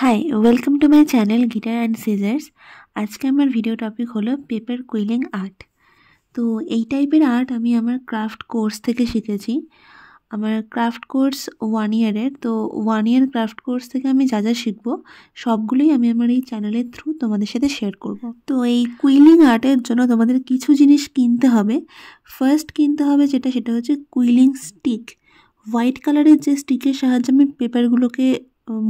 high welcome to my channel guitar and scissors আজকে আমার video topic হলো paper quilling art তো এই টাইপের আর্ট আমি আমার ক্রাফট কোর্স থেকে শিখেছি আমার ক্রাফট কোর্স ওয়ান ইয়ারের তো ওয়ান ইয়ার ক্রাফট কোর্স থেকে আমি যা যা শিখব সবগুলোই আমি আমার এই চ্যানেলের থ্রু তোমাদের সাথে শেয়ার করব তো এই কুইলিং আর্টের জন্য তোমাদের কিছু জিনিস কিনতে হবে ফার্স্ট কিনতে হবে যেটা সেটা হচ্ছে কুইলিং স্টিক হোয়াইট কালারের যে স্টিকের সাহায্যে আমি পেপারগুলোকে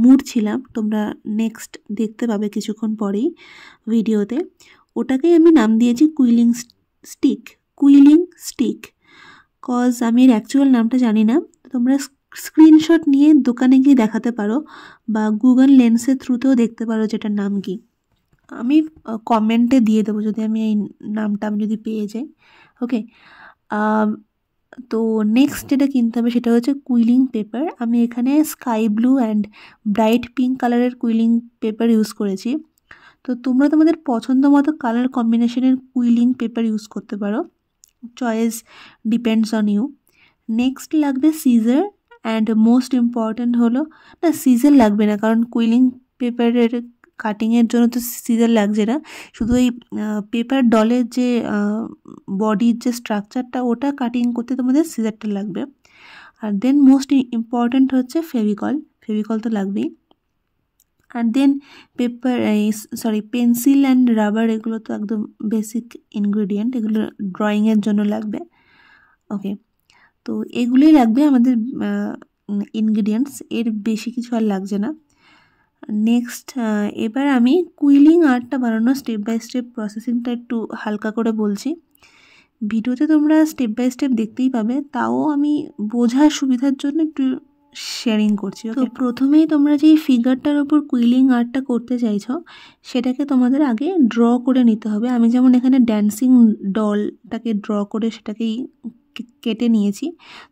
মুড়ছিলাম তোমরা নেক্সট দেখতে পাবে কিছুক্ষণ পরেই ভিডিওতে ওটাকে আমি নাম দিয়েছি quilling stick quilling stick cause আমি এর অ্যাকচুয়াল নামটা জানি না তোমরা স্ক্রিনশট নিয়ে দোকানে গিয়ে দেখাতে পারো বা গুগল লেন্সের থ্রুতেও দেখতে পারো যেটার নাম কি আমি কমেন্টে দিয়ে দেবো যদি আমি এই নামটা আমি যদি পেয়ে যাই ওকে তো নেক্সট যেটা কিনতে হবে সেটা হচ্ছে কুইলিং পেপার আমি এখানে sky blue and bright pink কালারের কুইলিং পেপার ইউজ করেছি তো তোমরা তোমাদের পছন্দ মতো কালার কম্বিনেশনের কুইলিং পেপার ইউজ করতে পারো choice depends on you next লাগবে সিজার অ্যান্ড মোস্ট ইম্পর্ট্যান্ট হলো না সিজার লাগবে না কারণ কুইলিং পেপারের কাটিংয়ের জন্য তো সিজার লাগছে না শুধু এই পেপার ডলের যে বডির যে স্ট্রাকচারটা ওটা কাটিং করতে তোমাদের সিজারটা লাগবে আর দেন মোস্ট ইম্পর্ট্যান্ট হচ্ছে ফেভিকল ফেভিকল তো লাগবেই আর then paper sorry pencil and rubber এগুলো তো একদম বেসিক ইনগ্রিডিয়েন্ট এগুলো ড্রয়িংয়ের জন্য লাগবে ওকে তো এগুলোই লাগবে আমাদের ইনগ্রিডিয়েন্টস এর বেশি কিছু আর লাগছে না নেক্সট এবার আমি কুইলিং আর্টটা বানানোর স্টেপ বাই স্টেপ প্রসেসিংটা একটু হালকা করে বলছি ভিডিওতে তোমরা স্টেপ বাই স্টেপ দেখতেই পাবে তাও আমি বোঝার সুবিধার জন্য একটু শেয়ারিং করছি তো প্রথমেই তোমরা যে ফিগারটার ওপর কুইলিং আর্টটা করতে চাইছ সেটাকে তোমাদের আগে ড্র করে নিতে হবে আমি যেমন এখানে ড্যান্সিং ডলটাকে ড্র করে সেটাকেই কেটে নিয়েছি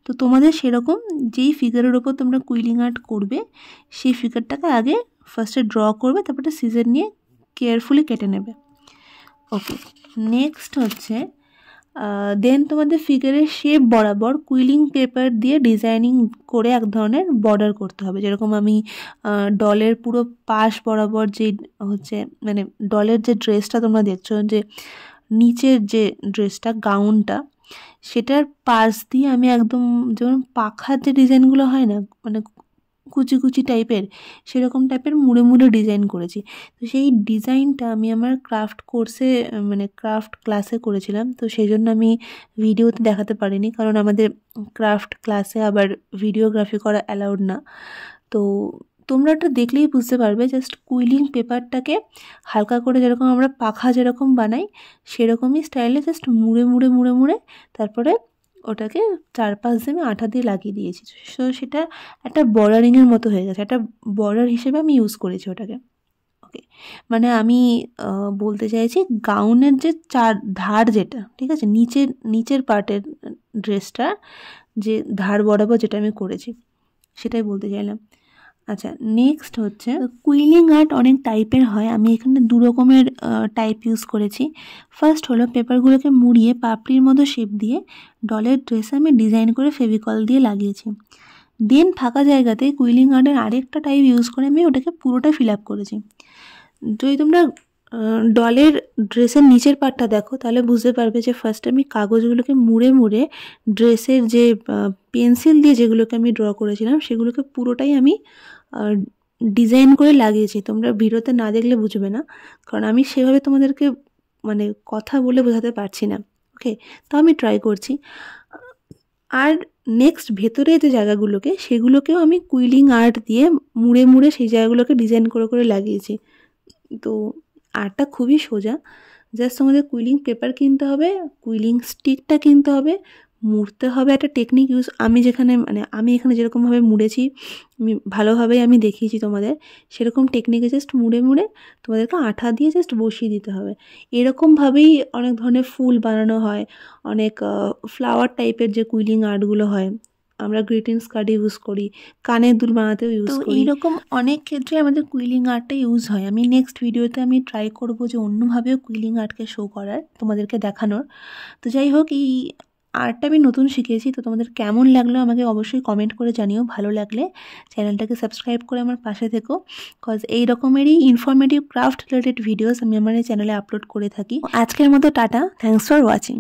তো তোমাদের সেরকম যেই ফিগারের ওপর তোমরা কুইলিং আর্ট করবে সেই ফিগারটাকে আগে ফার্স্টে ড্র করবে তারপরে সিজার নিয়ে কেয়ারফুলি কেটে নেবে ওকে নেক্সট হচ্ছে দেন তোমাদের ফিগারের শেপ বরাবর কুইলিং পেপার দিয়ে ডিজাইনিং করে এক ধরনের বর্ডার করতে হবে যেরকম আমি ডলের পুরো পাশ বরাবর যে হচ্ছে মানে ডলের যে ড্রেসটা তোমরা দেখছো যে নিচের যে ড্রেসটা গাউনটা সেটার পাশ দিয়ে আমি একদম যেমন পাখার যে ডিজাইনগুলো হয় না মানে কুচি কুচি টাইপের সেরকম টাইপের মুড়ে মুড়ে ডিজাইন করেছি তো সেই ডিজাইনটা আমি আমার ক্রাফট কোর্সে মানে ক্রাফট ক্লাসে করেছিলাম তো সেই জন্য আমি ভিডিওতে দেখাতে পারিনি কারণ আমাদের ক্রাফট ক্লাসে আবার ভিডিওগ্রাফি করা অ্যালাউড না তো তোমরা একটা দেখলেই বুঝতে পারবে জাস্ট কুইলিং পেপারটাকে হালকা করে যেরকম আমরা পাখা যেরকম বানাই সেরকমই স্টাইলে জাস্ট মুড়ে মুড়ে মুড়ে মুড়ে তারপরে ওটাকে চার পাঁচ দিন আমি আঠা দিয়ে লাগিয়ে দিয়েছি সো সেটা একটা বর্ডারিংয়ের মতো হয়ে গেছে একটা বর্ডার হিসেবে আমি ইউজ করেছি ওটাকে ওকে মানে আমি বলতে চাইছি গাউনের যে চার ধার যেটা ঠিক আছে নিচের নিচের পার্টের ড্রেসটা যে ধার বরাবর যেটা আমি করেছি সেটাই বলতে চাইলাম আচ্ছা নেক্সট হচ্ছে কুইলিং আর্ট অনেক টাইপের হয় আমি এখানে দু রকমের টাইপ ইউজ করেছি ফার্স্ট হলো পেপারগুলোকে মুড়িয়ে পাপড়ির মতো শেপ দিয়ে ডলের ড্রেসে আমি ডিজাইন করে ফেভিকল দিয়ে লাগিয়েছি দেন ফাঁকা জায়গাতে কুইলিং আর্টের আরেকটা টাইপ ইউজ করে আমি ওটাকে পুরোটা ফিল আপ করেছি যদি তোমরা ডলের ড্রেসের নিচের পাটটা দেখো তাহলে বুঝতে পারবে যে ফার্স্ট আমি কাগজগুলোকে মুড়ে মুড়ে ড্রেসের যে পেন্সিল দিয়ে যেগুলোকে আমি ড্র করেছিলাম সেগুলোকে পুরোটাই আমি ডিজাইন করে লাগিয়েছি তোমরা ভিডিওতে না দেখলে বুঝবে না কারণ আমি সেভাবে তোমাদেরকে মানে কথা বলে বোঝাতে পারছি না ওকে তো আমি ট্রাই করছি আর নেক্সট ভেতরে যে জায়গাগুলোকে সেগুলোকেও আমি কুইলিং আর্ট দিয়ে মুড়ে মুড়ে সেই জায়গাগুলোকে ডিজাইন করে করে লাগিয়েছি তো আটা খুবই সোজা জাস্ট আমাদের কুইলিং পেপার কিনতে হবে কুইলিং স্টিকটা কিনতে হবে মুড়তে হবে একটা টেকনিক ইউজ আমি যেখানে মানে আমি এখানে যেরকমভাবে মুড়েছি আমি ভালোভাবেই আমি দেখিয়েছি তোমাদের সেরকম টেকনিকে জাস্ট মুড়ে মুড়ে তোমাদেরকে আঠা দিয়ে জাস্ট বসিয়ে দিতে হবে এরকমভাবেই অনেক ধরনের ফুল বানানো হয় অনেক ফ্লাওয়ার টাইপের যে কুইলিং আর্টগুলো হয় আমরা গ্রিটিংস কার্ডে ইউজ করি কানের দুল বানাতেও ইউজ করি এইরকম অনেক ক্ষেত্রে আমাদের কুইলিং আর্টটা ইউজ হয় আমি নেক্সট ভিডিওতে আমি ট্রাই করব যে অন্যভাবেও কুইলিং আর্টকে শো করার তোমাদেরকে দেখানোর তো যাই হোক এই আর্টটা আমি নতুন শিখেছি তো তোমাদের কেমন লাগলো আমাকে অবশ্যই কমেন্ট করে জানিও ভালো লাগলে চ্যানেলটাকে সাবস্ক্রাইব করে আমার পাশে থেকো কজ এই রকমেরই ইনফরমেটিভ ক্রাফট রিলেটেড ভিডিওস আমি আমার এই চ্যানেলে আপলোড করে থাকি আজকের মতো টাটা থ্যাংকস ফর ওয়াচিং